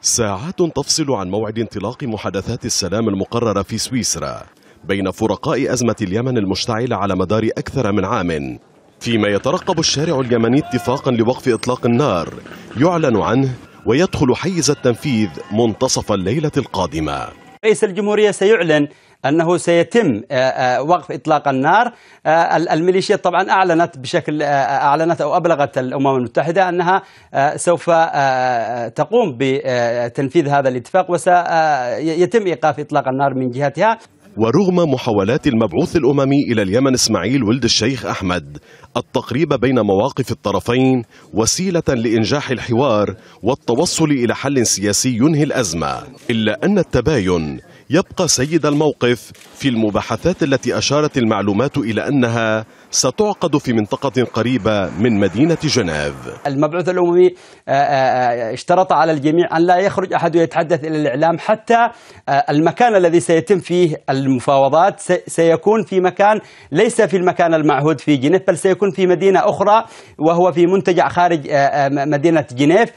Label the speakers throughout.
Speaker 1: ساعات تفصل عن موعد انطلاق محادثات السلام المقررة في سويسرا بين فرقاء أزمة اليمن المشتعلة على مدار أكثر من عام فيما يترقب الشارع اليمني اتفاقا لوقف إطلاق النار يعلن عنه ويدخل حيز التنفيذ منتصف الليلة القادمة
Speaker 2: رئيس الجمهورية سيعلن أنه سيتم آه، آه، وقف إطلاق النار آه، الميليشيات طبعا أعلنت بشكل أعلنت أو أبلغت الأمم المتحدة أنها سوف تقوم بتنفيذ هذا الاتفاق وسيتم إيقاف إطلاق النار من جهتها
Speaker 1: ورغم محاولات المبعوث الأممي إلى اليمن إسماعيل ولد الشيخ أحمد التقريب بين مواقف الطرفين وسيلة لإنجاح الحوار والتوصل إلى حل سياسي ينهي الأزمة إلا أن التباين يبقى سيد الموقف في المباحثات التي أشارت المعلومات إلى أنها ستعقد في منطقة قريبة من مدينة جنيف
Speaker 2: المبعوث الأممي آه، آه، آه، اشترط على الجميع أن لا يخرج أحد يتحدث إلى الإعلام حتى المكان الذي سيتم فيه المفاوضات سيكون في مكان ليس في المكان المعهود في جنيف بل سيكون في مدينة
Speaker 1: أخرى وهو في منتجع خارج مدينة جنيف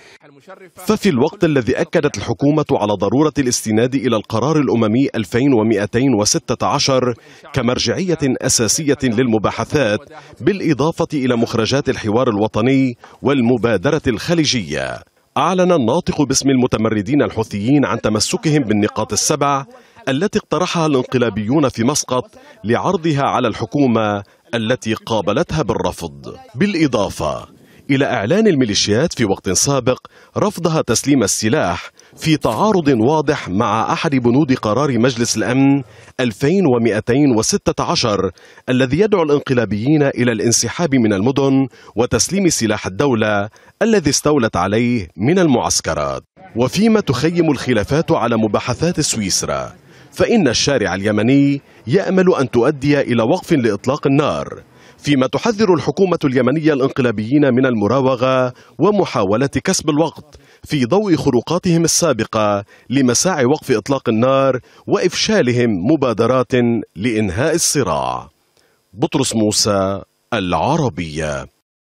Speaker 1: ففي الوقت الذي أكدت الحكومة على ضرورة الاستناد إلى القرار الأممي 2216 كمرجعية أساسية للمباحثات بالإضافة إلى مخرجات الحوار الوطني والمبادرة الخليجية أعلن الناطق باسم المتمردين الحوثيين عن تمسكهم بالنقاط السبع التي اقترحها الانقلابيون في مسقط لعرضها على الحكومة التي قابلتها بالرفض بالإضافة إلى إعلان الميليشيات في وقت سابق رفضها تسليم السلاح في تعارض واضح مع أحد بنود قرار مجلس الأمن 2216 الذي يدعو الانقلابيين إلى الانسحاب من المدن وتسليم سلاح الدولة الذي استولت عليه من المعسكرات وفيما تخيم الخلافات على مباحثات سويسرا فإن الشارع اليمني يأمل أن تؤدي إلى وقف لإطلاق النار فيما تحذر الحكومة اليمنية الانقلابيين من المراوغة ومحاولة كسب الوقت في ضوء خروقاتهم السابقة لمساعي وقف إطلاق النار وإفشالهم مبادرات لإنهاء الصراع بطرس موسى العربيه